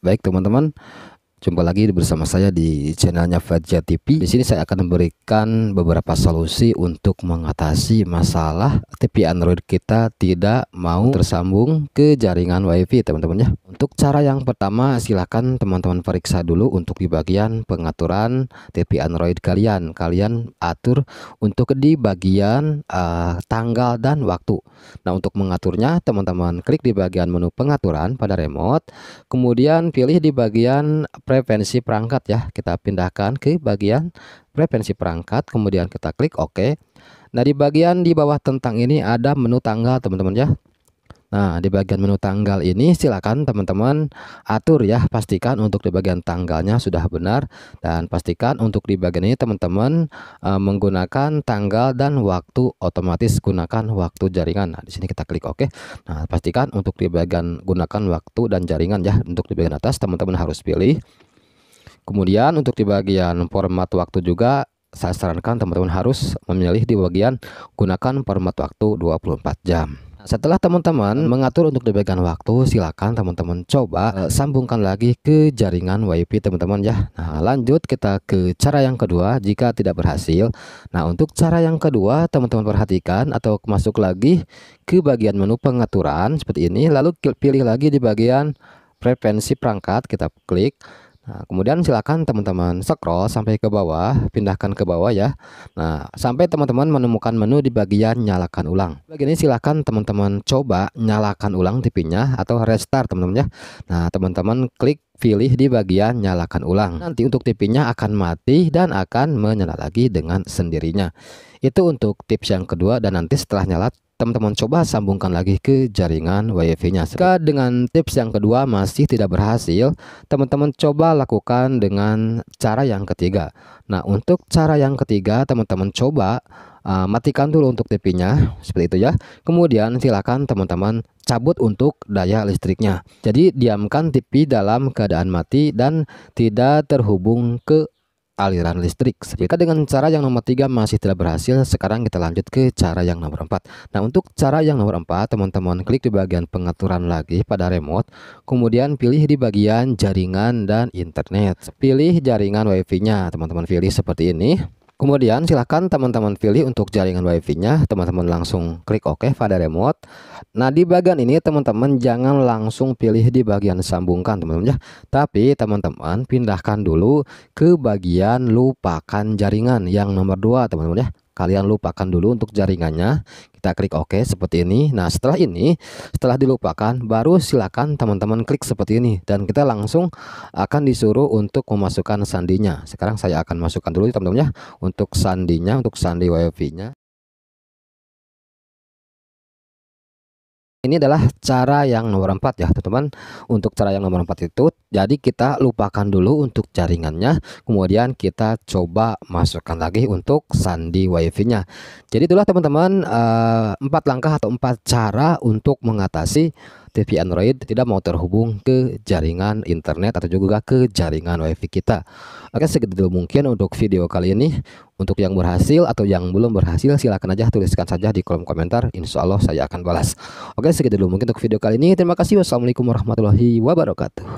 Baik teman-teman, Jumpa lagi bersama saya di channelnya Fadja TV. Di sini saya akan memberikan beberapa solusi untuk mengatasi masalah TV Android kita tidak mau tersambung ke jaringan WiFi, teman-teman ya. Untuk cara yang pertama, silahkan teman-teman periksa dulu untuk di bagian pengaturan TV Android kalian. Kalian atur untuk di bagian uh, tanggal dan waktu. Nah, untuk mengaturnya, teman-teman klik di bagian menu pengaturan pada remote, kemudian pilih di bagian prevensi perangkat ya. Kita pindahkan ke bagian prevensi perangkat, kemudian kita klik OK. Nah, di bagian di bawah tentang ini ada menu tanggal, teman-teman ya. Nah, di bagian menu tanggal ini silakan teman-teman atur ya, pastikan untuk di bagian tanggalnya sudah benar dan pastikan untuk di bagian ini teman-teman e, menggunakan tanggal dan waktu otomatis gunakan waktu jaringan. Nah, di sini kita klik oke. OK. Nah, pastikan untuk di bagian gunakan waktu dan jaringan ya. Untuk di bagian atas teman-teman harus pilih. Kemudian untuk di bagian format waktu juga saya sarankan teman-teman harus memilih di bagian gunakan format waktu 24 jam. Setelah teman-teman mengatur untuk diberikan waktu, silakan teman-teman coba eh, sambungkan lagi ke jaringan WiFi teman-teman ya. Nah, lanjut kita ke cara yang kedua jika tidak berhasil. Nah, untuk cara yang kedua teman-teman perhatikan atau masuk lagi ke bagian menu pengaturan seperti ini, lalu pilih lagi di bagian frekuensi perangkat kita klik. Nah, kemudian silakan teman-teman scroll sampai ke bawah, pindahkan ke bawah ya. Nah, sampai teman-teman menemukan menu di bagian nyalakan ulang. Bagian ini silakan teman-teman coba nyalakan ulang TV-nya atau restart teman-teman ya. Nah, teman-teman klik pilih di bagian nyalakan ulang. Nanti untuk TV-nya akan mati dan akan menyala lagi dengan sendirinya. Itu untuk tips yang kedua dan nanti setelah nyala teman-teman coba sambungkan lagi ke jaringan WiFi-nya. Jika dengan tips yang kedua masih tidak berhasil, teman-teman coba lakukan dengan cara yang ketiga. Nah, untuk cara yang ketiga, teman-teman coba uh, matikan dulu untuk TV-nya, seperti itu ya. Kemudian silakan teman-teman cabut untuk daya listriknya. Jadi diamkan TV dalam keadaan mati dan tidak terhubung ke aliran listrik. Jika dengan cara yang nomor tiga masih tidak berhasil, sekarang kita lanjut ke cara yang nomor 4. Nah, untuk cara yang nomor 4, teman-teman klik di bagian pengaturan lagi pada remote, kemudian pilih di bagian jaringan dan internet. Pilih jaringan WiFi-nya, teman-teman pilih seperti ini. Kemudian silahkan teman-teman pilih untuk jaringan wifi-nya, teman-teman langsung klik OK pada remote. Nah di bagian ini teman-teman jangan langsung pilih di bagian sambungkan teman-teman ya. Tapi teman-teman pindahkan dulu ke bagian lupakan jaringan yang nomor dua teman-teman ya kalian lupakan dulu untuk jaringannya kita klik OK seperti ini nah setelah ini setelah dilupakan baru silakan teman-teman klik seperti ini dan kita langsung akan disuruh untuk memasukkan sandinya sekarang saya akan masukkan dulu ya, teman-teman ya untuk sandinya untuk sandi wifi nya ini adalah cara yang nomor empat ya teman-teman untuk cara yang nomor empat itu jadi kita lupakan dulu untuk jaringannya kemudian kita coba masukkan lagi untuk sandi wifi nya jadi itulah teman-teman eh, empat -teman, langkah atau empat cara untuk mengatasi TV Android tidak mau terhubung ke jaringan internet atau juga ke jaringan WiFi kita. Oke, segitu dulu mungkin untuk video kali ini. Untuk yang berhasil atau yang belum berhasil silahkan aja tuliskan saja di kolom komentar. Insya Allah saya akan balas. Oke, segitu dulu mungkin untuk video kali ini. Terima kasih. Wassalamualaikum warahmatullahi wabarakatuh.